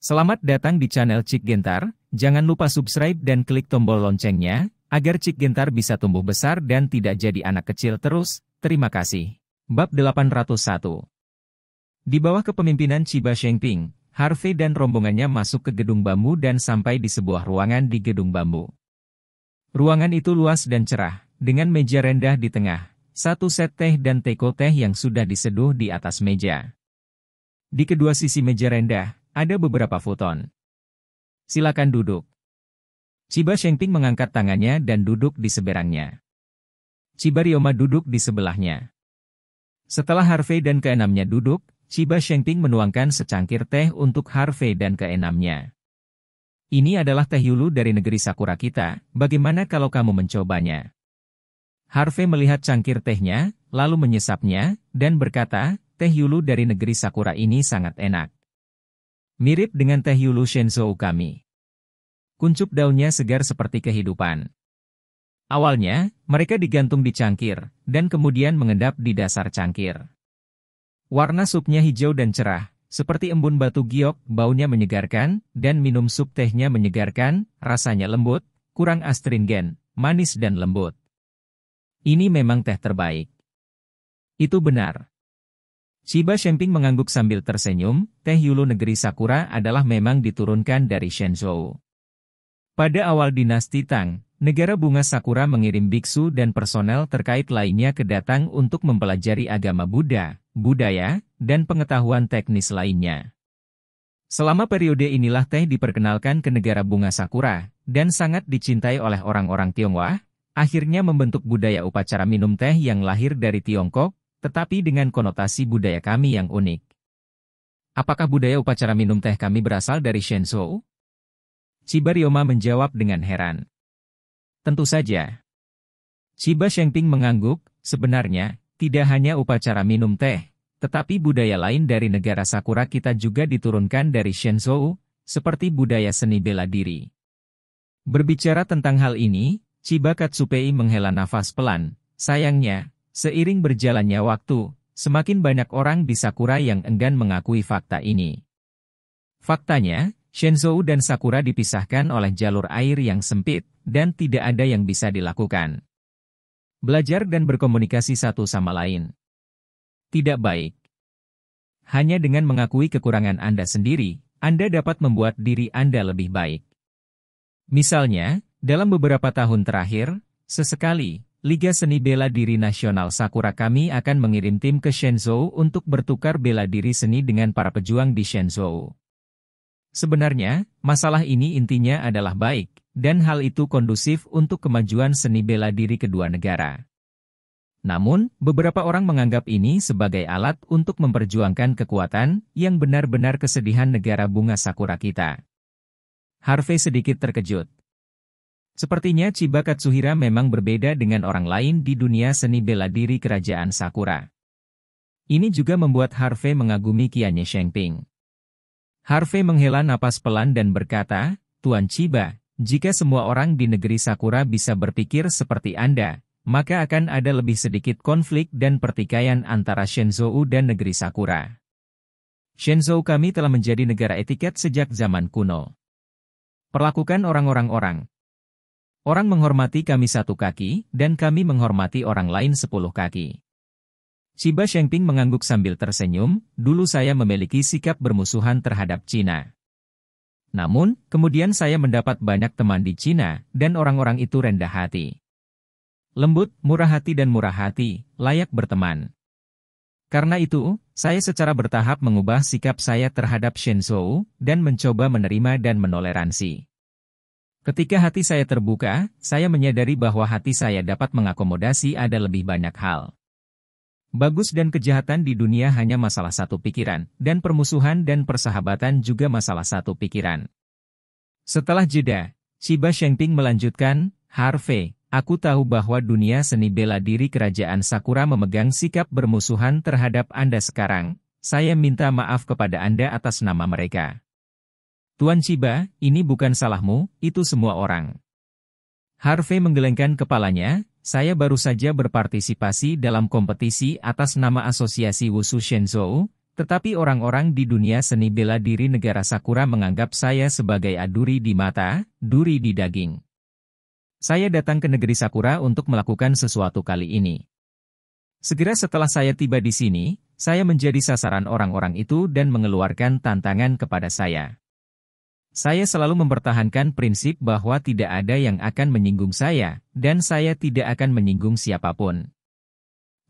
Selamat datang di channel Cik Gentar, jangan lupa subscribe dan klik tombol loncengnya, agar Cik Gentar bisa tumbuh besar dan tidak jadi anak kecil terus, terima kasih. Bab 801 Di bawah kepemimpinan Chiba Shengping, Harvey dan rombongannya masuk ke gedung bambu dan sampai di sebuah ruangan di gedung bambu. Ruangan itu luas dan cerah, dengan meja rendah di tengah, satu set teh dan teko teh yang sudah diseduh di atas meja. Di kedua sisi meja rendah, ada beberapa futon. Silakan duduk. Chiba Shengping mengangkat tangannya dan duduk di seberangnya. Chiba Ryoma duduk di sebelahnya. Setelah Harvey dan keenamnya duduk, Chiba Shengping menuangkan secangkir teh untuk Harvey dan keenamnya. Ini adalah teh yulu dari negeri Sakura kita, bagaimana kalau kamu mencobanya? Harvey melihat cangkir tehnya, lalu menyesapnya, dan berkata, teh yulu dari negeri Sakura ini sangat enak. Mirip dengan teh Yulu Shenzhou kami. Kuncup daunnya segar seperti kehidupan. Awalnya, mereka digantung di cangkir, dan kemudian mengendap di dasar cangkir. Warna supnya hijau dan cerah, seperti embun batu giok, baunya menyegarkan, dan minum sup tehnya menyegarkan, rasanya lembut, kurang astringen, manis dan lembut. Ini memang teh terbaik. Itu benar. Shiba Shenping mengangguk sambil tersenyum, teh Yulu negeri Sakura adalah memang diturunkan dari Shenzhou. Pada awal dinasti Tang, negara bunga Sakura mengirim biksu dan personel terkait lainnya ke datang untuk mempelajari agama Buddha, budaya, dan pengetahuan teknis lainnya. Selama periode inilah teh diperkenalkan ke negara bunga Sakura, dan sangat dicintai oleh orang-orang Tionghoa, akhirnya membentuk budaya upacara minum teh yang lahir dari Tiongkok, tetapi dengan konotasi budaya kami yang unik. Apakah budaya upacara minum teh kami berasal dari Shenzhou? Ciba Ryoma menjawab dengan heran. Tentu saja. Shiba Shengping mengangguk, sebenarnya, tidak hanya upacara minum teh, tetapi budaya lain dari negara Sakura kita juga diturunkan dari Shenzhou, seperti budaya seni bela diri. Berbicara tentang hal ini, Ciba Katsupei menghela nafas pelan, sayangnya, Seiring berjalannya waktu, semakin banyak orang di Sakura yang enggan mengakui fakta ini. Faktanya, Shenzhou dan Sakura dipisahkan oleh jalur air yang sempit, dan tidak ada yang bisa dilakukan. Belajar dan berkomunikasi satu sama lain. Tidak baik. Hanya dengan mengakui kekurangan Anda sendiri, Anda dapat membuat diri Anda lebih baik. Misalnya, dalam beberapa tahun terakhir, sesekali, Liga Seni Bela Diri Nasional Sakura kami akan mengirim tim ke Shenzhou untuk bertukar bela diri seni dengan para pejuang di Shenzhou. Sebenarnya, masalah ini intinya adalah baik, dan hal itu kondusif untuk kemajuan seni bela diri kedua negara. Namun, beberapa orang menganggap ini sebagai alat untuk memperjuangkan kekuatan yang benar-benar kesedihan negara bunga sakura kita. Harvey sedikit terkejut. Sepertinya Chibaka Tsuhira memang berbeda dengan orang lain di dunia seni bela diri kerajaan Sakura. Ini juga membuat Harvey mengagumi kianya Shengping. Harvey menghela napas pelan dan berkata, Tuan Chiba, jika semua orang di negeri Sakura bisa berpikir seperti Anda, maka akan ada lebih sedikit konflik dan pertikaian antara Shenzhou dan negeri Sakura. Shenzhou kami telah menjadi negara etiket sejak zaman kuno. Perlakukan orang-orang orang, Orang menghormati kami satu kaki, dan kami menghormati orang lain sepuluh kaki. Shiba Shengping mengangguk sambil tersenyum, dulu saya memiliki sikap bermusuhan terhadap Cina. Namun, kemudian saya mendapat banyak teman di Cina, dan orang-orang itu rendah hati. Lembut, murah hati dan murah hati, layak berteman. Karena itu, saya secara bertahap mengubah sikap saya terhadap Shen Shenzhou, dan mencoba menerima dan menoleransi. Ketika hati saya terbuka, saya menyadari bahwa hati saya dapat mengakomodasi ada lebih banyak hal. Bagus dan kejahatan di dunia hanya masalah satu pikiran, dan permusuhan dan persahabatan juga masalah satu pikiran. Setelah jeda, Shiba Shengping melanjutkan, Harvey, aku tahu bahwa dunia seni bela diri kerajaan Sakura memegang sikap bermusuhan terhadap Anda sekarang. Saya minta maaf kepada Anda atas nama mereka. Tuan Ciba, ini bukan salahmu, itu semua orang. Harvey menggelengkan kepalanya, saya baru saja berpartisipasi dalam kompetisi atas nama Asosiasi Wushu Shenzhou, tetapi orang-orang di dunia seni bela diri negara Sakura menganggap saya sebagai aduri di mata, duri di daging. Saya datang ke negeri Sakura untuk melakukan sesuatu kali ini. Segera setelah saya tiba di sini, saya menjadi sasaran orang-orang itu dan mengeluarkan tantangan kepada saya. Saya selalu mempertahankan prinsip bahwa tidak ada yang akan menyinggung saya, dan saya tidak akan menyinggung siapapun.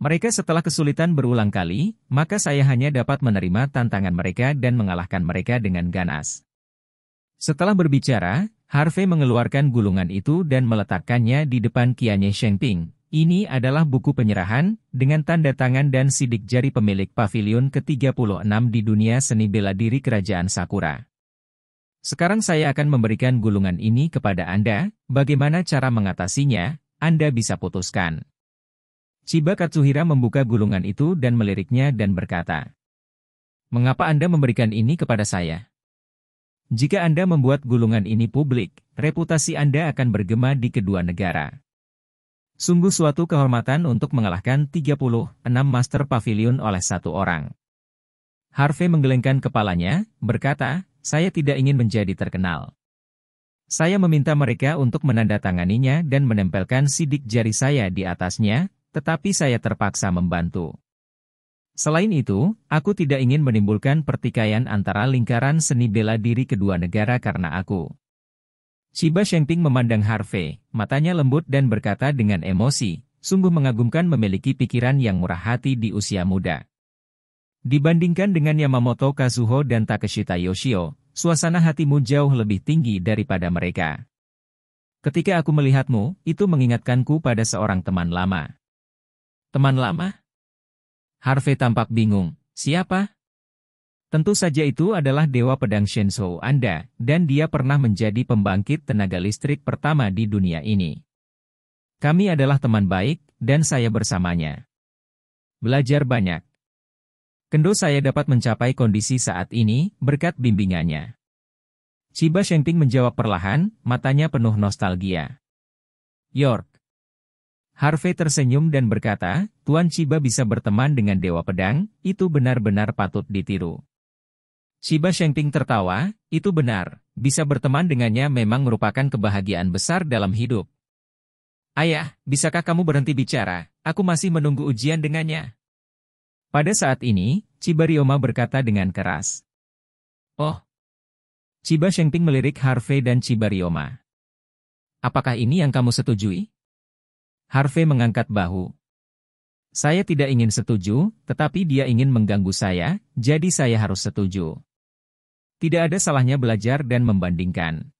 Mereka setelah kesulitan berulang kali, maka saya hanya dapat menerima tantangan mereka dan mengalahkan mereka dengan ganas. Setelah berbicara, Harvey mengeluarkan gulungan itu dan meletakkannya di depan Kianye Shengping. Ini adalah buku penyerahan, dengan tanda tangan dan sidik jari pemilik pavilion ke-36 di dunia seni bela diri Kerajaan Sakura. Sekarang saya akan memberikan gulungan ini kepada Anda, bagaimana cara mengatasinya, Anda bisa putuskan. Chiba Katsuhira membuka gulungan itu dan meliriknya dan berkata, Mengapa Anda memberikan ini kepada saya? Jika Anda membuat gulungan ini publik, reputasi Anda akan bergema di kedua negara. Sungguh suatu kehormatan untuk mengalahkan 36 Master Pavilion oleh satu orang. Harvey menggelengkan kepalanya, berkata, saya tidak ingin menjadi terkenal. Saya meminta mereka untuk menandatanganinya dan menempelkan sidik jari saya di atasnya, tetapi saya terpaksa membantu. Selain itu, aku tidak ingin menimbulkan pertikaian antara lingkaran seni bela diri kedua negara karena aku. Shiba Shengping memandang Harvey, matanya lembut dan berkata dengan emosi, sungguh mengagumkan memiliki pikiran yang murah hati di usia muda. Dibandingkan dengan Yamamoto Kazuho dan Takeshita Yoshio, suasana hatimu jauh lebih tinggi daripada mereka. Ketika aku melihatmu, itu mengingatkanku pada seorang teman lama. Teman lama? Harvey tampak bingung. Siapa? Tentu saja itu adalah Dewa Pedang Shenzhou Anda, dan dia pernah menjadi pembangkit tenaga listrik pertama di dunia ini. Kami adalah teman baik, dan saya bersamanya. Belajar banyak. Kendo saya dapat mencapai kondisi saat ini berkat bimbingannya. Ciba Shengting menjawab perlahan, matanya penuh nostalgia. York. Harvey tersenyum dan berkata, Tuan Ciba bisa berteman dengan Dewa Pedang, itu benar-benar patut ditiru. Ciba Shengting tertawa, itu benar, bisa berteman dengannya memang merupakan kebahagiaan besar dalam hidup. Ayah, bisakah kamu berhenti bicara? Aku masih menunggu ujian dengannya. Pada saat ini, Cibarioma berkata dengan keras. Oh! Ciba Shengping melirik Harvey dan Cibarioma. Apakah ini yang kamu setujui? Harvey mengangkat bahu. Saya tidak ingin setuju, tetapi dia ingin mengganggu saya, jadi saya harus setuju. Tidak ada salahnya belajar dan membandingkan.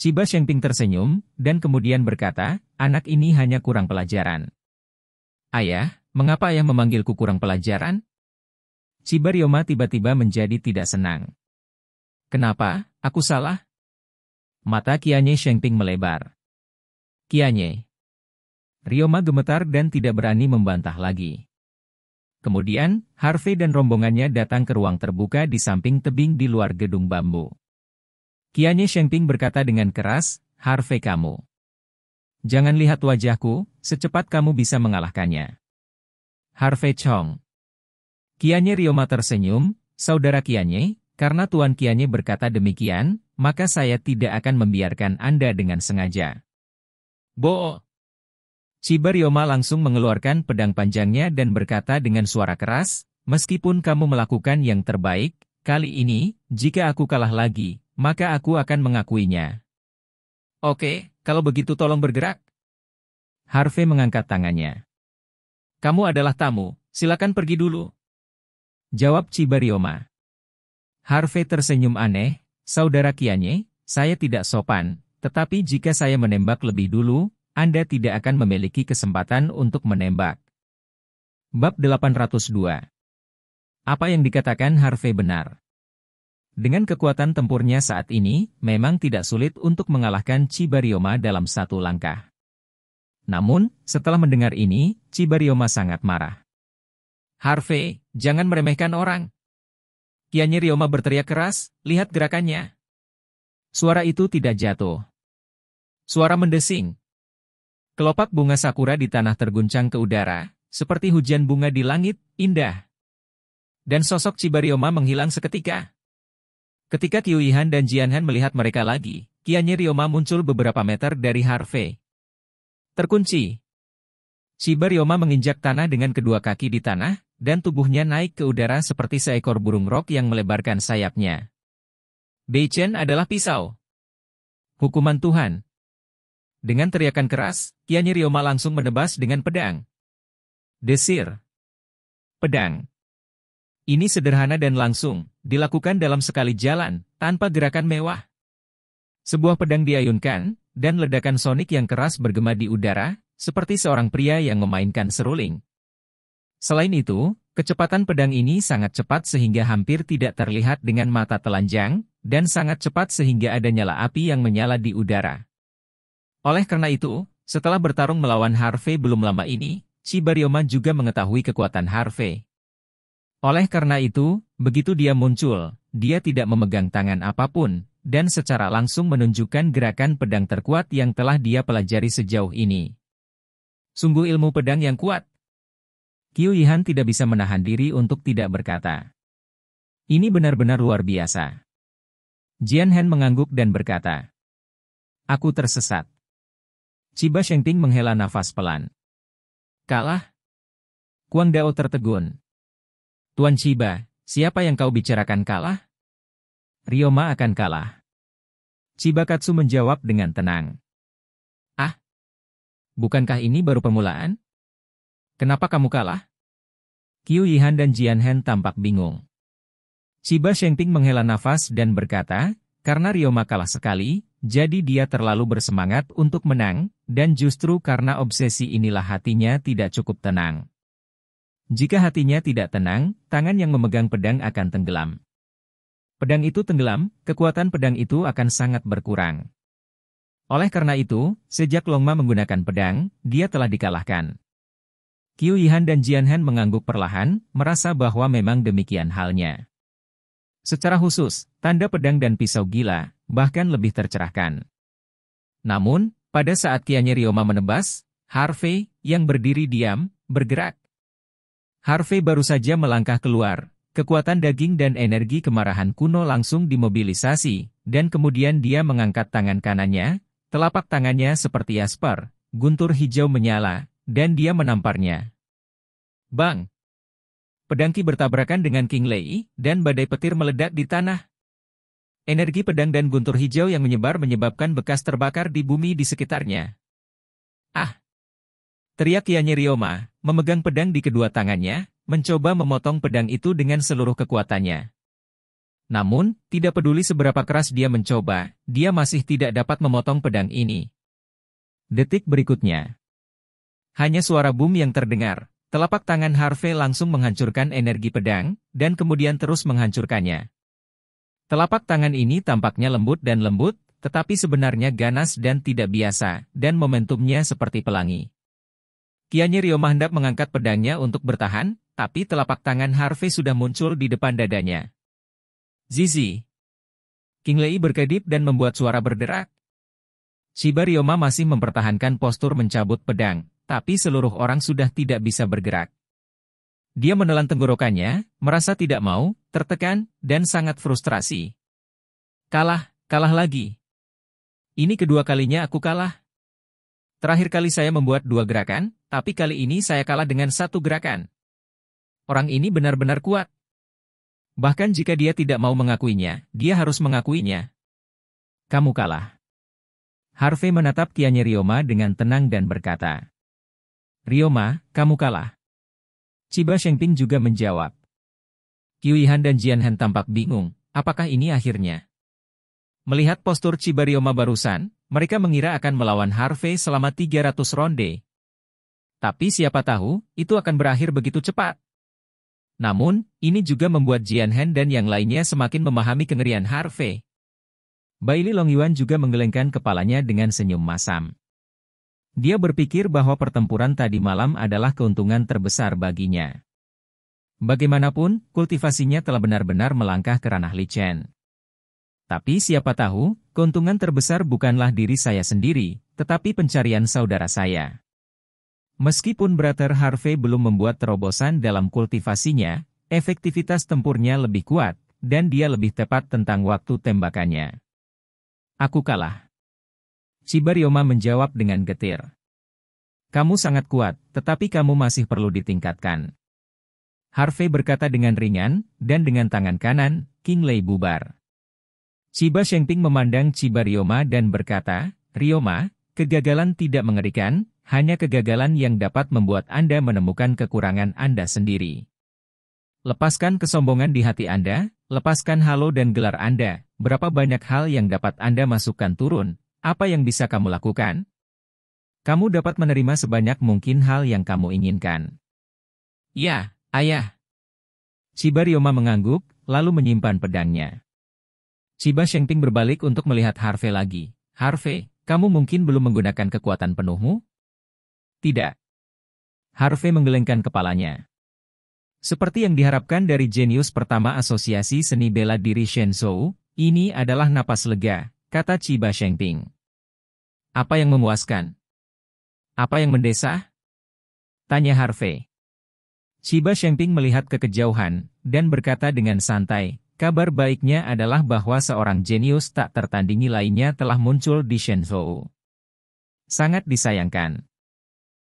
Ciba Shengping tersenyum, dan kemudian berkata, anak ini hanya kurang pelajaran. Ayah, Mengapa ayah memanggilku kurang pelajaran? Cibarioma tiba-tiba menjadi tidak senang. Kenapa, aku salah? Mata Kianye Shengping melebar. Kianye. Ryoma gemetar dan tidak berani membantah lagi. Kemudian, Harvey dan rombongannya datang ke ruang terbuka di samping tebing di luar gedung bambu. Kianye Shengping berkata dengan keras, Harvey kamu. Jangan lihat wajahku, secepat kamu bisa mengalahkannya. Harvey Chong. Kianye Ryoma tersenyum, Saudara Kianye, karena Tuan Kianye berkata demikian, maka saya tidak akan membiarkan Anda dengan sengaja. Bo. Ryoma langsung mengeluarkan pedang panjangnya dan berkata dengan suara keras, meskipun kamu melakukan yang terbaik, kali ini, jika aku kalah lagi, maka aku akan mengakuinya. Oke, kalau begitu tolong bergerak. Harvey mengangkat tangannya. Kamu adalah tamu, silakan pergi dulu. Jawab Cibarioma. Harvey tersenyum aneh, saudara Kianye, saya tidak sopan, tetapi jika saya menembak lebih dulu, Anda tidak akan memiliki kesempatan untuk menembak. Bab 802 Apa yang dikatakan Harvey benar? Dengan kekuatan tempurnya saat ini, memang tidak sulit untuk mengalahkan Cibarioma dalam satu langkah. Namun, setelah mendengar ini, Cibarioma sangat marah. Harvey, jangan meremehkan orang. Kianyi Rioma berteriak keras, lihat gerakannya. Suara itu tidak jatuh. Suara mendesing. Kelopak bunga sakura di tanah terguncang ke udara, seperti hujan bunga di langit, indah. Dan sosok Cibarioma menghilang seketika. Ketika Kiuihan dan Jianhan melihat mereka lagi, Kianyi Rioma muncul beberapa meter dari Harvey. Terkunci. Sibaryoma menginjak tanah dengan kedua kaki di tanah, dan tubuhnya naik ke udara seperti seekor burung rok yang melebarkan sayapnya. Beichen adalah pisau. Hukuman Tuhan. Dengan teriakan keras, Kiani Ryoma langsung menebas dengan pedang. Desir. Pedang. Ini sederhana dan langsung, dilakukan dalam sekali jalan, tanpa gerakan mewah. Sebuah pedang diayunkan, dan ledakan sonik yang keras bergema di udara, seperti seorang pria yang memainkan seruling. Selain itu, kecepatan pedang ini sangat cepat sehingga hampir tidak terlihat dengan mata telanjang, dan sangat cepat sehingga ada nyala api yang menyala di udara. Oleh karena itu, setelah bertarung melawan Harvey belum lama ini, Chibarioma juga mengetahui kekuatan Harvey. Oleh karena itu, begitu dia muncul, dia tidak memegang tangan apapun, dan secara langsung menunjukkan gerakan pedang terkuat yang telah dia pelajari sejauh ini. Sungguh ilmu pedang yang kuat. Qiu Yihan tidak bisa menahan diri untuk tidak berkata. Ini benar-benar luar biasa. Jian Han mengangguk dan berkata. Aku tersesat. Ciba Shengting menghela nafas pelan. Kalah? Kuang Dao tertegun. Tuan Ciba, siapa yang kau bicarakan kalah? Ryoma akan kalah. Chibakatsu menjawab dengan tenang. Ah, bukankah ini baru permulaan? Kenapa kamu kalah? Qiu Yihan dan Jian tampak bingung. Chiba Shengting menghela nafas dan berkata, karena Ryoma kalah sekali, jadi dia terlalu bersemangat untuk menang, dan justru karena obsesi inilah hatinya tidak cukup tenang. Jika hatinya tidak tenang, tangan yang memegang pedang akan tenggelam pedang itu tenggelam, kekuatan pedang itu akan sangat berkurang. Oleh karena itu, sejak Longma menggunakan pedang, dia telah dikalahkan. Qiu Yihan dan Jian Han mengangguk perlahan, merasa bahwa memang demikian halnya. Secara khusus, tanda pedang dan pisau gila, bahkan lebih tercerahkan. Namun, pada saat Kianya Ryoma menebas, Harvey, yang berdiri diam, bergerak. Harvey baru saja melangkah keluar, Kekuatan daging dan energi kemarahan kuno langsung dimobilisasi, dan kemudian dia mengangkat tangan kanannya, telapak tangannya seperti asper, guntur hijau menyala, dan dia menamparnya. Bang! Pedangki bertabrakan dengan King Lei, dan badai petir meledak di tanah. Energi pedang dan guntur hijau yang menyebar menyebabkan bekas terbakar di bumi di sekitarnya. Ah! Teriak Yanye Ryoma, memegang pedang di kedua tangannya, mencoba memotong pedang itu dengan seluruh kekuatannya. Namun, tidak peduli seberapa keras dia mencoba, dia masih tidak dapat memotong pedang ini. Detik berikutnya. Hanya suara boom yang terdengar. Telapak tangan Harvey langsung menghancurkan energi pedang, dan kemudian terus menghancurkannya. Telapak tangan ini tampaknya lembut dan lembut, tetapi sebenarnya ganas dan tidak biasa, dan momentumnya seperti pelangi. Kianyi Rio Mahendap mengangkat pedangnya untuk bertahan, tapi telapak tangan Harvey sudah muncul di depan dadanya. Zizi. King Lei berkedip dan membuat suara berderak. Shibarioma masih mempertahankan postur mencabut pedang, tapi seluruh orang sudah tidak bisa bergerak. Dia menelan tenggorokannya, merasa tidak mau, tertekan, dan sangat frustrasi. Kalah, kalah lagi. Ini kedua kalinya aku kalah. Terakhir kali saya membuat dua gerakan, tapi kali ini saya kalah dengan satu gerakan orang ini benar-benar kuat. Bahkan jika dia tidak mau mengakuinya, dia harus mengakuinya. Kamu kalah. Harvey menatap Kianya Rioma dengan tenang dan berkata, Ryoma, kamu kalah. Ciba Shengping juga menjawab. Qiuihan dan Jianhan tampak bingung, apakah ini akhirnya? Melihat postur Ciba Ryoma barusan, mereka mengira akan melawan Harvey selama 300 ronde. Tapi siapa tahu, itu akan berakhir begitu cepat. Namun, ini juga membuat Jian Han dan yang lainnya semakin memahami kengerian Harvey. Bailey Yuan juga menggelengkan kepalanya dengan senyum masam. Dia berpikir bahwa pertempuran tadi malam adalah keuntungan terbesar baginya. Bagaimanapun, kultivasinya telah benar-benar melangkah ke ranah Li Chen. Tapi siapa tahu, keuntungan terbesar bukanlah diri saya sendiri, tetapi pencarian saudara saya. Meskipun Brother Harvey belum membuat terobosan dalam kultivasinya, efektivitas tempurnya lebih kuat, dan dia lebih tepat tentang waktu tembakannya. Aku kalah. Cibarioma menjawab dengan getir. Kamu sangat kuat, tetapi kamu masih perlu ditingkatkan. Harvey berkata dengan ringan, dan dengan tangan kanan, King Lei bubar. Ciba Shengping memandang Ciba Ryoma dan berkata, Ryoma, kegagalan tidak mengerikan, hanya kegagalan yang dapat membuat Anda menemukan kekurangan Anda sendiri. Lepaskan kesombongan di hati Anda, lepaskan halo dan gelar Anda, berapa banyak hal yang dapat Anda masukkan turun, apa yang bisa kamu lakukan? Kamu dapat menerima sebanyak mungkin hal yang kamu inginkan. Ya, ayah. Shibarioma mengangguk, lalu menyimpan pedangnya. Shiba Shengping berbalik untuk melihat Harvey lagi. Harvey, kamu mungkin belum menggunakan kekuatan penuhmu, tidak. Harvey menggelengkan kepalanya. Seperti yang diharapkan dari jenius pertama Asosiasi Seni Bela Diri Shenzhou, ini adalah napas lega, kata Chiba Shengping. Apa yang memuaskan? Apa yang mendesah? Tanya Harvey. Chiba Shengping melihat kekejauhan dan berkata dengan santai, kabar baiknya adalah bahwa seorang jenius tak tertandingi lainnya telah muncul di Shenzhou. Sangat disayangkan.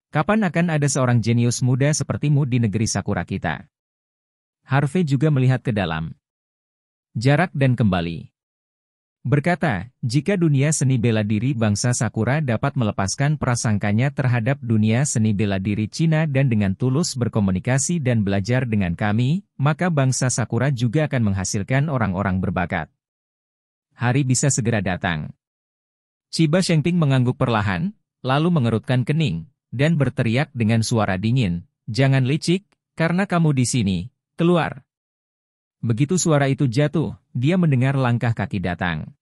Kapan akan ada seorang jenius muda sepertimu di negeri Sakura kita? Harvey juga melihat ke dalam. Jarak dan kembali. Berkata, jika dunia seni bela diri bangsa Sakura dapat melepaskan prasangkanya terhadap dunia seni bela diri Cina dan dengan tulus berkomunikasi dan belajar dengan kami, maka bangsa Sakura juga akan menghasilkan orang-orang berbakat. Hari bisa segera datang. Chiba Shengping mengangguk perlahan, lalu mengerutkan kening, dan berteriak dengan suara dingin, Jangan licik, karena kamu di sini, keluar. Begitu suara itu jatuh, dia mendengar langkah kaki datang.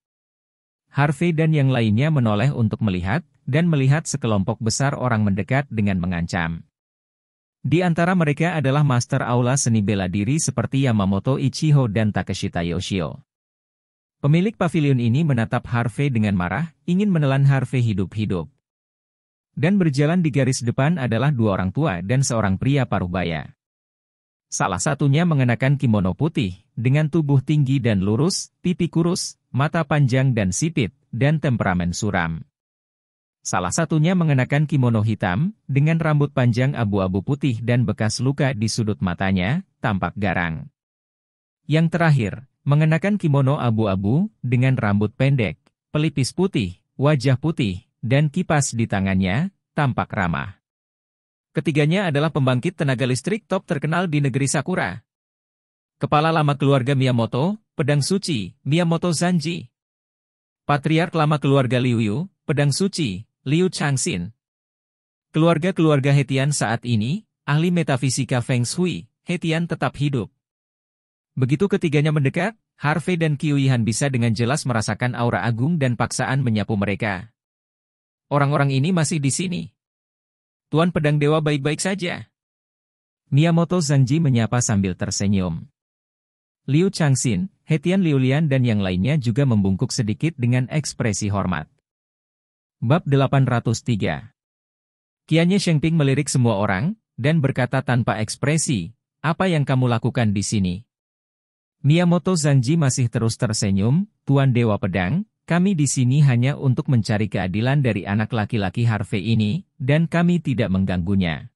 Harvey dan yang lainnya menoleh untuk melihat, dan melihat sekelompok besar orang mendekat dengan mengancam. Di antara mereka adalah master aula seni bela diri seperti Yamamoto Ichiho dan Takeshita Yoshio. Pemilik pavilion ini menatap Harvey dengan marah, ingin menelan Harvey hidup-hidup. Dan berjalan di garis depan adalah dua orang tua dan seorang pria paruh baya. Salah satunya mengenakan kimono putih, dengan tubuh tinggi dan lurus, pipi kurus, mata panjang dan sipit, dan temperamen suram. Salah satunya mengenakan kimono hitam, dengan rambut panjang abu-abu putih dan bekas luka di sudut matanya, tampak garang. Yang terakhir, mengenakan kimono abu-abu, dengan rambut pendek, pelipis putih, wajah putih, dan kipas di tangannya, tampak ramah. Ketiganya adalah pembangkit tenaga listrik top terkenal di negeri Sakura. Kepala lama keluarga Miyamoto, Pedang Suci, Miyamoto Zanji. Patriark lama keluarga Liu Yu, Pedang Suci, Liu Changxin. Keluarga-keluarga Hetian saat ini, ahli metafisika Feng Shui, Hetian tetap hidup. Begitu ketiganya mendekat, Harvey dan Yihan bisa dengan jelas merasakan aura agung dan paksaan menyapu mereka. Orang-orang ini masih di sini. Tuan Pedang Dewa baik-baik saja. Miyamoto Zanji menyapa sambil tersenyum. Liu Changxin, Hetian Liulian dan yang lainnya juga membungkuk sedikit dengan ekspresi hormat. Bab 803 Kianya Shengping melirik semua orang, dan berkata tanpa ekspresi, apa yang kamu lakukan di sini? Miyamoto Zanji masih terus tersenyum, Tuan Dewa Pedang, kami di sini hanya untuk mencari keadilan dari anak laki-laki Harvey ini, dan kami tidak mengganggunya.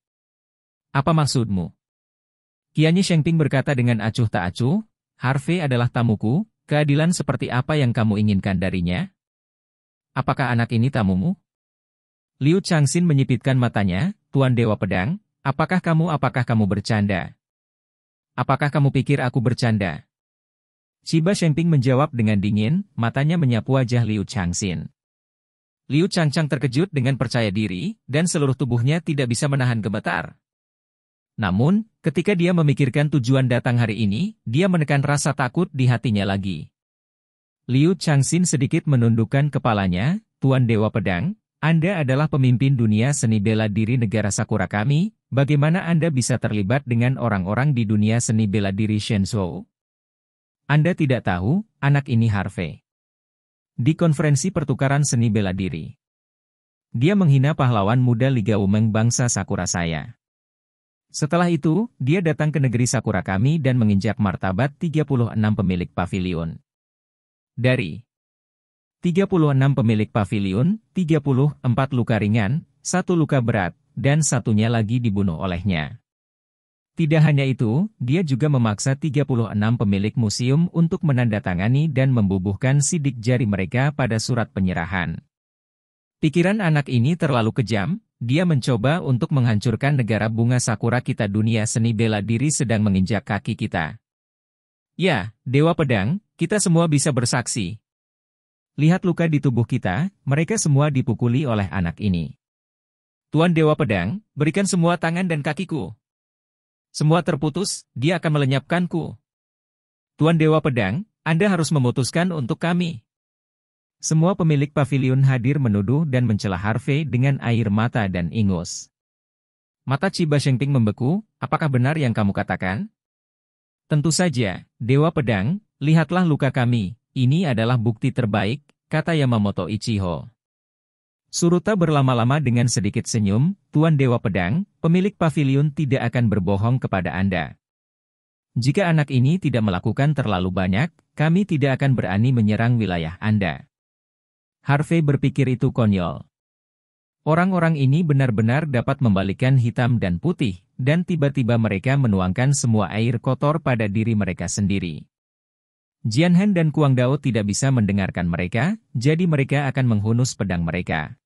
Apa maksudmu? Kianyi Shengping berkata dengan acuh tak acuh, Harvey adalah tamuku, keadilan seperti apa yang kamu inginkan darinya? Apakah anak ini tamumu? Liu Changxin menyipitkan matanya, Tuan Dewa Pedang, apakah kamu apakah kamu bercanda? Apakah kamu pikir aku bercanda? Ciba Shengping menjawab dengan dingin, matanya menyapu wajah Liu Changxin. Liu Changchang terkejut dengan percaya diri, dan seluruh tubuhnya tidak bisa menahan gemetar. Namun, ketika dia memikirkan tujuan datang hari ini, dia menekan rasa takut di hatinya lagi. Liu Changxin sedikit menundukkan kepalanya, Tuan Dewa Pedang, Anda adalah pemimpin dunia seni bela diri negara Sakura kami, bagaimana Anda bisa terlibat dengan orang-orang di dunia seni bela diri Shenzhou? Anda tidak tahu, anak ini Harvey. Di konferensi pertukaran seni bela diri. Dia menghina pahlawan muda Liga Umeng bangsa Sakura saya. Setelah itu, dia datang ke negeri Sakura kami dan menginjak martabat 36 pemilik pavilion. Dari 36 pemilik pavilion, 34 luka ringan, satu luka berat, dan satunya lagi dibunuh olehnya. Tidak hanya itu, dia juga memaksa 36 pemilik museum untuk menandatangani dan membubuhkan sidik jari mereka pada surat penyerahan. Pikiran anak ini terlalu kejam, dia mencoba untuk menghancurkan negara bunga sakura kita dunia seni bela diri sedang menginjak kaki kita. Ya, Dewa Pedang, kita semua bisa bersaksi. Lihat luka di tubuh kita, mereka semua dipukuli oleh anak ini. Tuan Dewa Pedang, berikan semua tangan dan kakiku. Semua terputus, dia akan melenyapkanku. Tuan Dewa Pedang, Anda harus memutuskan untuk kami. Semua pemilik pavilion hadir menuduh dan mencela Harvey dengan air mata dan ingus. Mata Ciba Shengting membeku, apakah benar yang kamu katakan? Tentu saja, Dewa Pedang, lihatlah luka kami, ini adalah bukti terbaik, kata Yamamoto Ichiho. Suruta berlama-lama dengan sedikit senyum, Tuan Dewa Pedang, pemilik pavilion tidak akan berbohong kepada Anda. Jika anak ini tidak melakukan terlalu banyak, kami tidak akan berani menyerang wilayah Anda. Harvey berpikir itu konyol. Orang-orang ini benar-benar dapat membalikan hitam dan putih, dan tiba-tiba mereka menuangkan semua air kotor pada diri mereka sendiri. Jianhen dan Kuang Dao tidak bisa mendengarkan mereka, jadi mereka akan menghunus pedang mereka.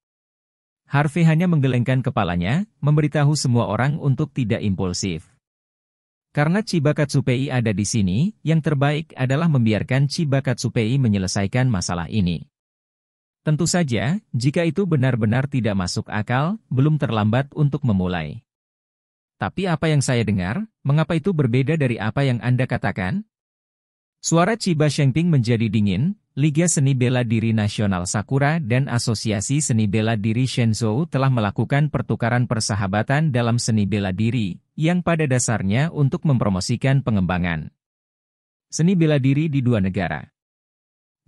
Harvey hanya menggelengkan kepalanya, memberitahu semua orang untuk tidak impulsif. Karena Chibakatsupei ada di sini, yang terbaik adalah membiarkan Chibakatsupei menyelesaikan masalah ini. Tentu saja, jika itu benar-benar tidak masuk akal, belum terlambat untuk memulai. Tapi apa yang saya dengar, mengapa itu berbeda dari apa yang Anda katakan? Suara Ciba Shengping menjadi dingin, Liga Seni Bela Diri Nasional Sakura dan Asosiasi Seni Bela Diri Shenzhou telah melakukan pertukaran persahabatan dalam seni bela diri, yang pada dasarnya untuk mempromosikan pengembangan seni bela diri di dua negara.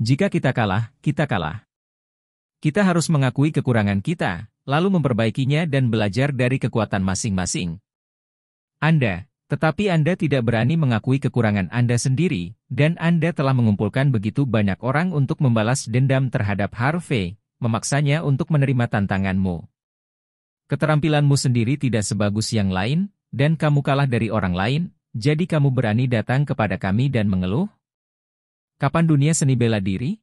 Jika kita kalah, kita kalah. Kita harus mengakui kekurangan kita, lalu memperbaikinya dan belajar dari kekuatan masing-masing. Anda, tetapi Anda tidak berani mengakui kekurangan Anda sendiri, dan Anda telah mengumpulkan begitu banyak orang untuk membalas dendam terhadap Harvey, memaksanya untuk menerima tantanganmu. Keterampilanmu sendiri tidak sebagus yang lain, dan kamu kalah dari orang lain, jadi kamu berani datang kepada kami dan mengeluh? Kapan dunia seni bela diri?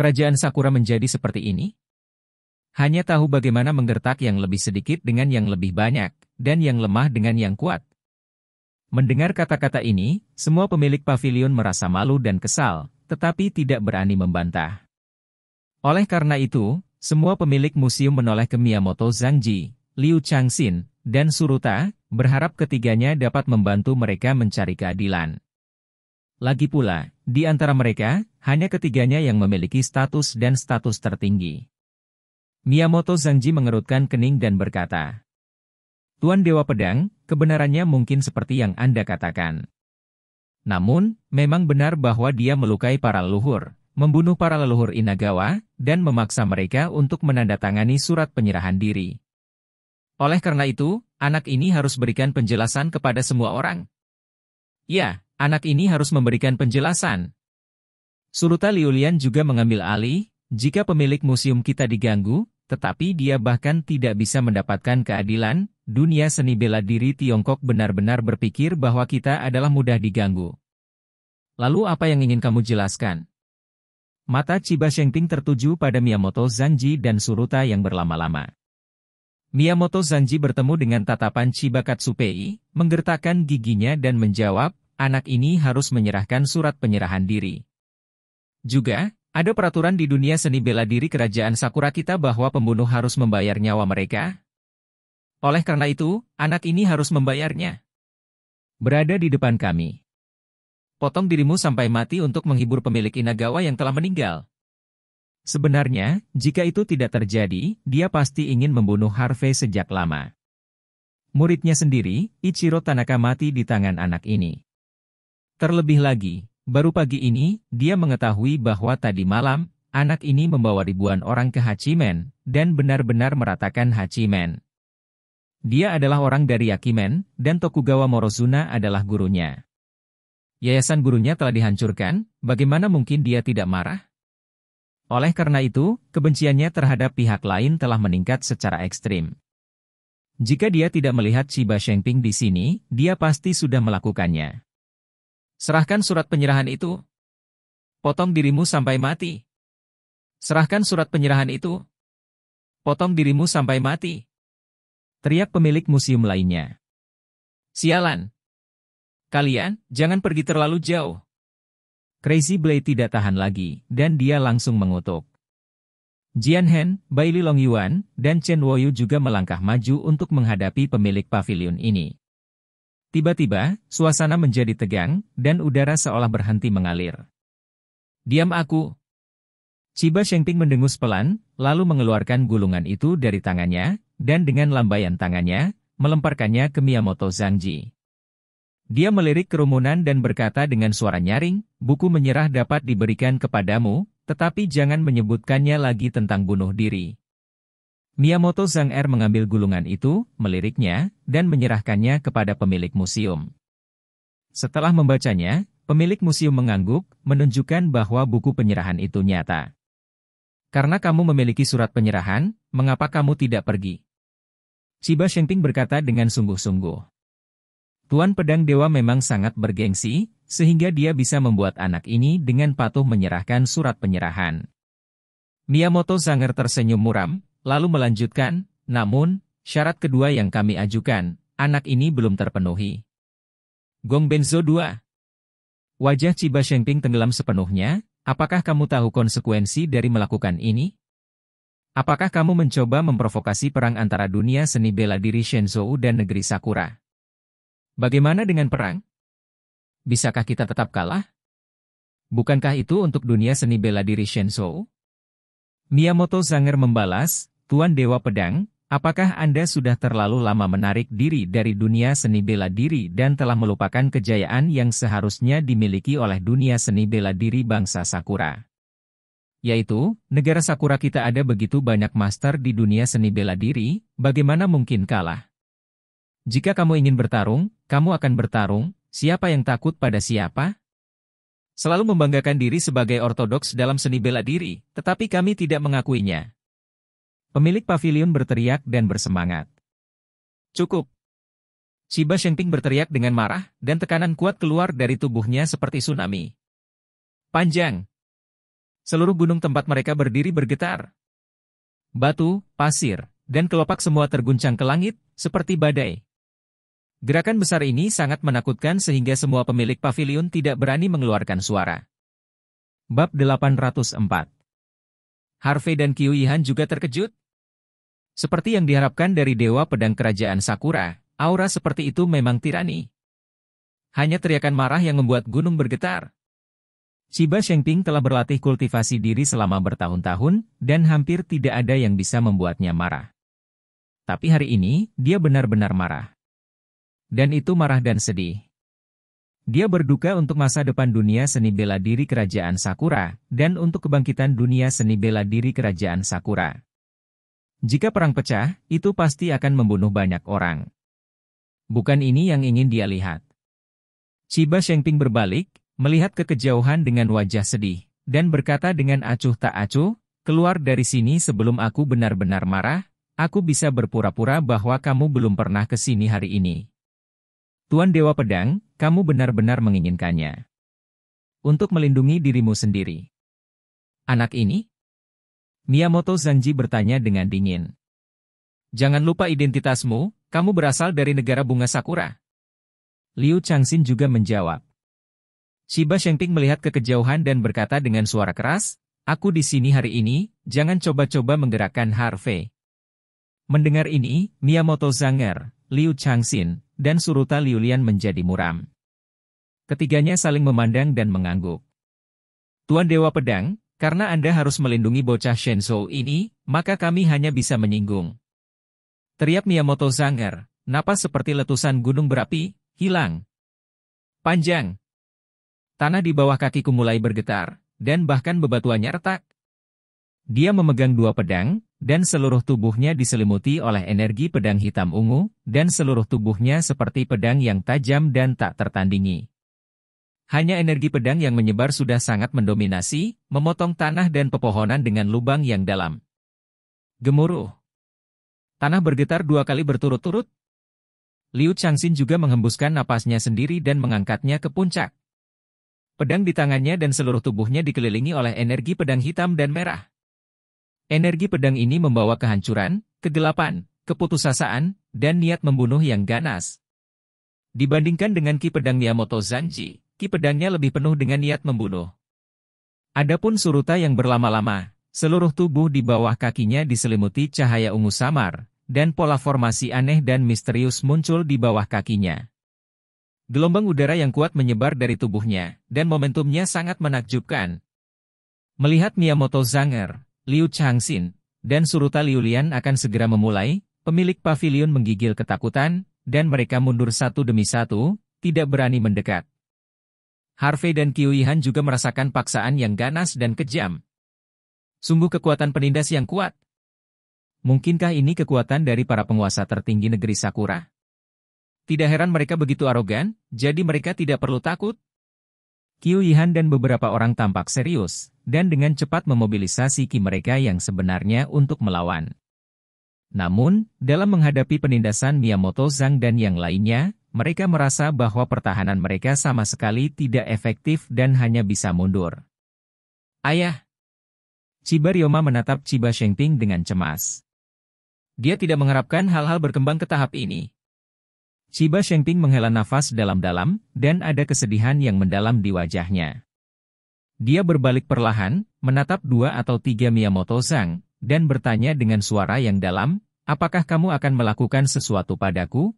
Kerajaan Sakura menjadi seperti ini? Hanya tahu bagaimana menggertak yang lebih sedikit dengan yang lebih banyak, dan yang lemah dengan yang kuat, Mendengar kata-kata ini, semua pemilik pavilion merasa malu dan kesal, tetapi tidak berani membantah. Oleh karena itu, semua pemilik museum menoleh ke Miyamoto Zhangji, Liu Changxin, dan Suruta, berharap ketiganya dapat membantu mereka mencari keadilan. Lagi pula, di antara mereka, hanya ketiganya yang memiliki status dan status tertinggi. Miyamoto Zhangji mengerutkan kening dan berkata, Tuan Dewa Pedang, kebenarannya mungkin seperti yang Anda katakan. Namun, memang benar bahwa dia melukai para leluhur, membunuh para leluhur Inagawa, dan memaksa mereka untuk menandatangani surat penyerahan diri. Oleh karena itu, anak ini harus berikan penjelasan kepada semua orang. Ya, anak ini harus memberikan penjelasan. Suluta Liulian juga mengambil alih, jika pemilik museum kita diganggu, tetapi dia bahkan tidak bisa mendapatkan keadilan, dunia seni bela diri Tiongkok benar-benar berpikir bahwa kita adalah mudah diganggu. Lalu apa yang ingin kamu jelaskan? Mata Chiba Shengting tertuju pada Miyamoto Zanji dan Suruta yang berlama-lama. Miyamoto Zanji bertemu dengan tatapan Chiba Katsupei, menggertakkan giginya dan menjawab, anak ini harus menyerahkan surat penyerahan diri. Juga, ada peraturan di dunia seni bela diri kerajaan Sakura kita bahwa pembunuh harus membayar nyawa mereka? Oleh karena itu, anak ini harus membayarnya. Berada di depan kami. Potong dirimu sampai mati untuk menghibur pemilik Inagawa yang telah meninggal. Sebenarnya, jika itu tidak terjadi, dia pasti ingin membunuh Harvey sejak lama. Muridnya sendiri, Ichiro Tanaka mati di tangan anak ini. Terlebih lagi, Baru pagi ini, dia mengetahui bahwa tadi malam, anak ini membawa ribuan orang ke Hachimen, dan benar-benar meratakan Hachimen. Dia adalah orang dari Yakimen, dan Tokugawa Morozuna adalah gurunya. Yayasan gurunya telah dihancurkan, bagaimana mungkin dia tidak marah? Oleh karena itu, kebenciannya terhadap pihak lain telah meningkat secara ekstrim. Jika dia tidak melihat Chiba Shengping di sini, dia pasti sudah melakukannya. Serahkan surat penyerahan itu. Potong dirimu sampai mati. Serahkan surat penyerahan itu. Potong dirimu sampai mati. Teriak pemilik museum lainnya. Sialan. Kalian, jangan pergi terlalu jauh. Crazy Blade tidak tahan lagi, dan dia langsung mengutuk. Jian Hen, Li Longyuan, dan Chen Woyu juga melangkah maju untuk menghadapi pemilik pavilion ini. Tiba-tiba, suasana menjadi tegang, dan udara seolah berhenti mengalir. Diam aku. Ciba Shengping mendengus pelan, lalu mengeluarkan gulungan itu dari tangannya, dan dengan lambaian tangannya, melemparkannya ke Miyamoto Zhangji. Dia melirik kerumunan dan berkata dengan suara nyaring, buku menyerah dapat diberikan kepadamu, tetapi jangan menyebutkannya lagi tentang bunuh diri. Miyamoto Zhang Er mengambil gulungan itu, meliriknya, dan menyerahkannya kepada pemilik museum. Setelah membacanya, pemilik museum mengangguk, menunjukkan bahwa buku penyerahan itu nyata. Karena kamu memiliki surat penyerahan, mengapa kamu tidak pergi? Chiba Shengping berkata dengan sungguh-sungguh. Tuan Pedang Dewa memang sangat bergengsi, sehingga dia bisa membuat anak ini dengan patuh menyerahkan surat penyerahan. Miyamoto Zanger tersenyum muram, Lalu melanjutkan, namun, syarat kedua yang kami ajukan, anak ini belum terpenuhi. Gong Benzo 2 Wajah Ciba Shengping tenggelam sepenuhnya, apakah kamu tahu konsekuensi dari melakukan ini? Apakah kamu mencoba memprovokasi perang antara dunia seni bela diri Shenzhou dan negeri Sakura? Bagaimana dengan perang? Bisakah kita tetap kalah? Bukankah itu untuk dunia seni bela diri Shenzhou? Miyamoto Zanger membalas, Tuan Dewa Pedang, apakah Anda sudah terlalu lama menarik diri dari dunia seni bela diri dan telah melupakan kejayaan yang seharusnya dimiliki oleh dunia seni bela diri bangsa Sakura? Yaitu, negara Sakura kita ada begitu banyak master di dunia seni bela diri, bagaimana mungkin kalah? Jika kamu ingin bertarung, kamu akan bertarung, siapa yang takut pada siapa? Selalu membanggakan diri sebagai ortodoks dalam seni bela diri, tetapi kami tidak mengakuinya. Pemilik pavilion berteriak dan bersemangat. Cukup. Shiba Shengping berteriak dengan marah dan tekanan kuat keluar dari tubuhnya seperti tsunami. Panjang. Seluruh gunung tempat mereka berdiri bergetar. Batu, pasir, dan kelopak semua terguncang ke langit, seperti badai. Gerakan besar ini sangat menakutkan sehingga semua pemilik pavilion tidak berani mengeluarkan suara. Bab 804 Harvey dan Kiyuihan Yihan juga terkejut seperti yang diharapkan dari Dewa Pedang Kerajaan Sakura, aura seperti itu memang tirani. Hanya teriakan marah yang membuat gunung bergetar. Shiba Shengping telah berlatih kultivasi diri selama bertahun-tahun, dan hampir tidak ada yang bisa membuatnya marah. Tapi hari ini, dia benar-benar marah. Dan itu marah dan sedih. Dia berduka untuk masa depan dunia seni bela diri kerajaan Sakura, dan untuk kebangkitan dunia seni bela diri kerajaan Sakura. Jika perang pecah, itu pasti akan membunuh banyak orang. Bukan ini yang ingin dia lihat. Ciba Shengping berbalik, melihat ke kejauhan dengan wajah sedih, dan berkata dengan acuh tak acuh, keluar dari sini sebelum aku benar-benar marah, aku bisa berpura-pura bahwa kamu belum pernah ke sini hari ini. Tuan Dewa Pedang, kamu benar-benar menginginkannya. Untuk melindungi dirimu sendiri. Anak ini? Miyamoto Zanji bertanya dengan dingin. Jangan lupa identitasmu, kamu berasal dari negara bunga sakura. Liu Changxin juga menjawab. Shiba Shengping melihat kekejauhan dan berkata dengan suara keras, Aku di sini hari ini, jangan coba-coba menggerakkan Harvey. Mendengar ini, Miyamoto Zanger, Liu Changxin, dan Suruta Liulian menjadi muram. Ketiganya saling memandang dan mengangguk. Tuan Dewa Pedang, karena Anda harus melindungi bocah Shenzhou ini, maka kami hanya bisa menyinggung. Teriak Miyamoto Zanger, napas seperti letusan gunung berapi, hilang. Panjang. Tanah di bawah kakiku mulai bergetar, dan bahkan bebatuannya retak. Dia memegang dua pedang, dan seluruh tubuhnya diselimuti oleh energi pedang hitam ungu, dan seluruh tubuhnya seperti pedang yang tajam dan tak tertandingi. Hanya energi pedang yang menyebar sudah sangat mendominasi, memotong tanah dan pepohonan dengan lubang yang dalam. Gemuruh. Tanah bergetar dua kali berturut-turut. Liu Changxin juga menghembuskan napasnya sendiri dan mengangkatnya ke puncak. Pedang di tangannya dan seluruh tubuhnya dikelilingi oleh energi pedang hitam dan merah. Energi pedang ini membawa kehancuran, kegelapan, keputusasaan, dan niat membunuh yang ganas. Dibandingkan dengan Ki Pedang Miyamoto Zanji, ki pedangnya lebih penuh dengan niat membunuh. Adapun Suruta yang berlama-lama, seluruh tubuh di bawah kakinya diselimuti cahaya ungu samar, dan pola formasi aneh dan misterius muncul di bawah kakinya. Gelombang udara yang kuat menyebar dari tubuhnya, dan momentumnya sangat menakjubkan. Melihat Miyamoto Zanger, Liu Changxin, dan Suruta Liulian akan segera memulai, pemilik pavilion menggigil ketakutan, dan mereka mundur satu demi satu, tidak berani mendekat. Harvey dan Kiuihan juga merasakan paksaan yang ganas dan kejam. Sungguh kekuatan penindas yang kuat. Mungkinkah ini kekuatan dari para penguasa tertinggi negeri Sakura? Tidak heran mereka begitu arogan, jadi mereka tidak perlu takut. Kiuihan dan beberapa orang tampak serius, dan dengan cepat memobilisasi ki mereka yang sebenarnya untuk melawan. Namun, dalam menghadapi penindasan Miyamoto Zhang dan yang lainnya, mereka merasa bahwa pertahanan mereka sama sekali tidak efektif dan hanya bisa mundur. Ayah! Ciba Ryoma menatap Ciba Shengping dengan cemas. Dia tidak mengharapkan hal-hal berkembang ke tahap ini. Ciba Shengping menghela nafas dalam-dalam, dan ada kesedihan yang mendalam di wajahnya. Dia berbalik perlahan, menatap dua atau tiga Miyamoto Zhang, dan bertanya dengan suara yang dalam, apakah kamu akan melakukan sesuatu padaku?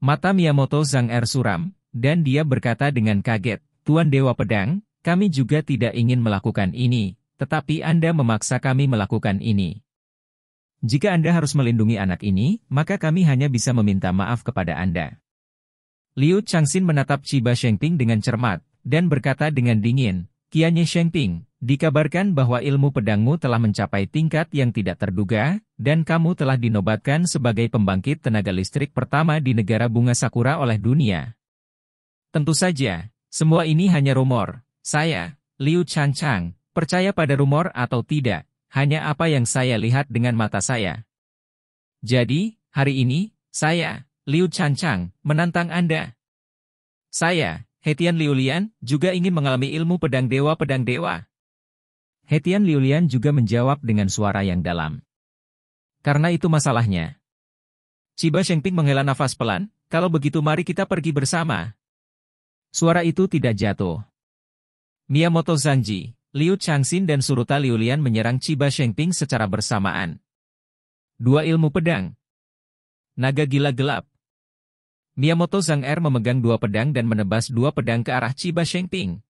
Mata Miyamoto Zhang Er suram, dan dia berkata dengan kaget, Tuan Dewa Pedang, kami juga tidak ingin melakukan ini, tetapi Anda memaksa kami melakukan ini. Jika Anda harus melindungi anak ini, maka kami hanya bisa meminta maaf kepada Anda. Liu Changxin menatap Chiba Shengping dengan cermat, dan berkata dengan dingin, Kianye Shengping, dikabarkan bahwa ilmu pedangmu telah mencapai tingkat yang tidak terduga, dan kamu telah dinobatkan sebagai pembangkit tenaga listrik pertama di negara bunga sakura oleh dunia. Tentu saja, semua ini hanya rumor. Saya, Liu Changchang, percaya pada rumor atau tidak, hanya apa yang saya lihat dengan mata saya. Jadi, hari ini, saya, Liu Changchang, menantang Anda. Saya, Hetian Liulian, juga ingin mengalami ilmu pedang dewa-pedang dewa. Hetian Liulian juga menjawab dengan suara yang dalam. Karena itu masalahnya. Ciba Shengping menghela nafas pelan, kalau begitu mari kita pergi bersama. Suara itu tidak jatuh. Miyamoto Zhangji, Liu Changxin dan Suruta Liulian menyerang Ciba Shengping secara bersamaan. Dua ilmu pedang. Naga gila gelap. Miyamoto Zhang Er memegang dua pedang dan menebas dua pedang ke arah Ciba Shengping.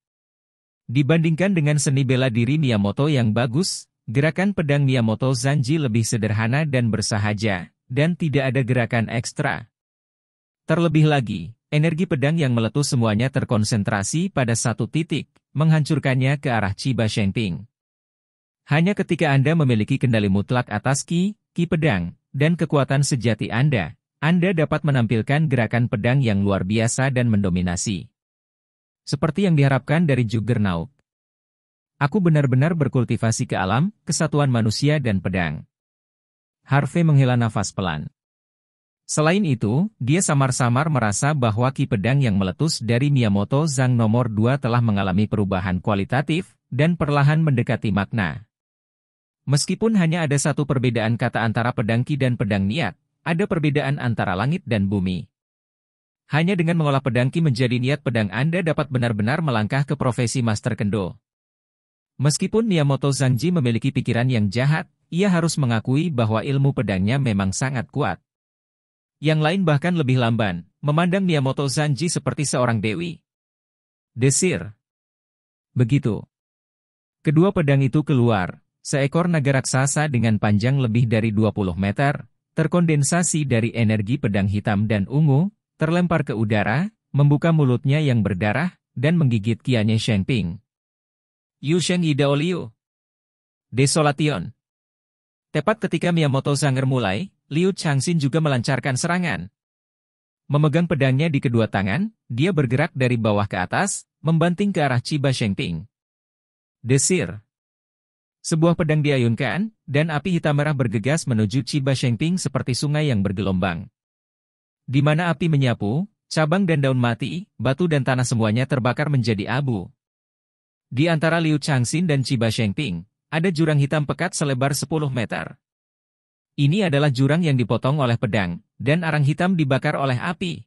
Dibandingkan dengan seni bela diri Miyamoto yang bagus, Gerakan pedang Miyamoto Zanji lebih sederhana dan bersahaja, dan tidak ada gerakan ekstra. Terlebih lagi, energi pedang yang meletus semuanya terkonsentrasi pada satu titik, menghancurkannya ke arah Chiba Shengping. Hanya ketika Anda memiliki kendali mutlak atas Ki, Ki Pedang, dan kekuatan sejati Anda, Anda dapat menampilkan gerakan pedang yang luar biasa dan mendominasi. Seperti yang diharapkan dari Juggernaut, Aku benar-benar berkultivasi ke alam, kesatuan manusia dan pedang. Harvey menghela nafas pelan. Selain itu, dia samar-samar merasa bahwa ki pedang yang meletus dari Miyamoto Zhang nomor 2 telah mengalami perubahan kualitatif dan perlahan mendekati makna. Meskipun hanya ada satu perbedaan kata antara pedang ki dan pedang niat, ada perbedaan antara langit dan bumi. Hanya dengan mengolah pedang ki menjadi niat pedang Anda dapat benar-benar melangkah ke profesi master kendo. Meskipun Miyamoto Zanji memiliki pikiran yang jahat, ia harus mengakui bahwa ilmu pedangnya memang sangat kuat. Yang lain bahkan lebih lamban, memandang Miyamoto Zanji seperti seorang dewi. Desir. Begitu. Kedua pedang itu keluar, seekor naga raksasa dengan panjang lebih dari 20 meter, terkondensasi dari energi pedang hitam dan ungu, terlempar ke udara, membuka mulutnya yang berdarah, dan menggigit Qianye Shengping. Yusheng Idaolio. Desolation. Tepat ketika Miyamoto Zanger mulai, Liu Changxin juga melancarkan serangan. Memegang pedangnya di kedua tangan, dia bergerak dari bawah ke atas, membanting ke arah Chiba Shengping. Desir. Sebuah pedang diayunkan, dan api hitam merah bergegas menuju Chiba Shengping seperti sungai yang bergelombang. Di mana api menyapu, cabang dan daun mati, batu dan tanah semuanya terbakar menjadi abu. Di antara Liu Changxin dan Chiba Shengping, ada jurang hitam pekat selebar 10 meter. Ini adalah jurang yang dipotong oleh pedang, dan arang hitam dibakar oleh api.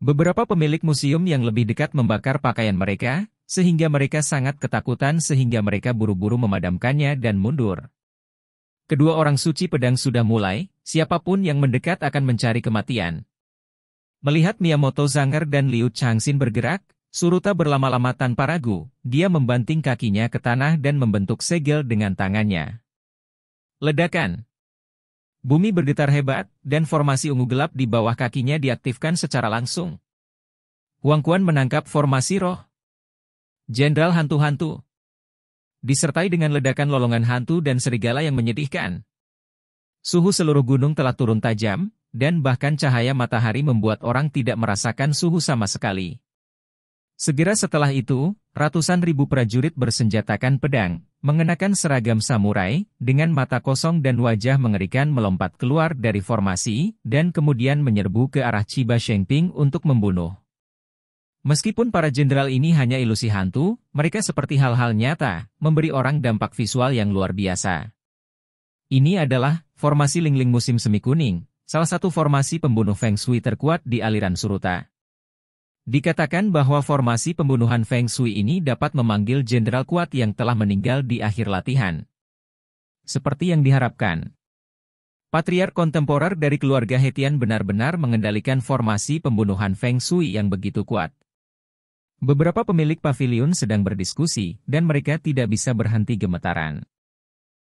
Beberapa pemilik museum yang lebih dekat membakar pakaian mereka, sehingga mereka sangat ketakutan sehingga mereka buru-buru memadamkannya dan mundur. Kedua orang suci pedang sudah mulai, siapapun yang mendekat akan mencari kematian. Melihat Miyamoto Zanger dan Liu Changxin bergerak, Suruta berlama-lama tanpa ragu, dia membanting kakinya ke tanah dan membentuk segel dengan tangannya. Ledakan Bumi bergetar hebat, dan formasi ungu gelap di bawah kakinya diaktifkan secara langsung. Wang Kuan menangkap formasi roh. Jenderal hantu-hantu. Disertai dengan ledakan lolongan hantu dan serigala yang menyedihkan. Suhu seluruh gunung telah turun tajam, dan bahkan cahaya matahari membuat orang tidak merasakan suhu sama sekali. Segera setelah itu, ratusan ribu prajurit bersenjatakan pedang, mengenakan seragam samurai, dengan mata kosong dan wajah mengerikan melompat keluar dari formasi, dan kemudian menyerbu ke arah Chiba Shengping untuk membunuh. Meskipun para jenderal ini hanya ilusi hantu, mereka seperti hal-hal nyata, memberi orang dampak visual yang luar biasa. Ini adalah formasi lingling musim semi kuning, salah satu formasi pembunuh Feng Shui terkuat di aliran Suruta. Dikatakan bahwa formasi pembunuhan Feng Shui ini dapat memanggil jenderal kuat yang telah meninggal di akhir latihan. Seperti yang diharapkan. Patriark kontemporer dari keluarga Hetian benar-benar mengendalikan formasi pembunuhan Feng Shui yang begitu kuat. Beberapa pemilik pavilion sedang berdiskusi, dan mereka tidak bisa berhenti gemetaran.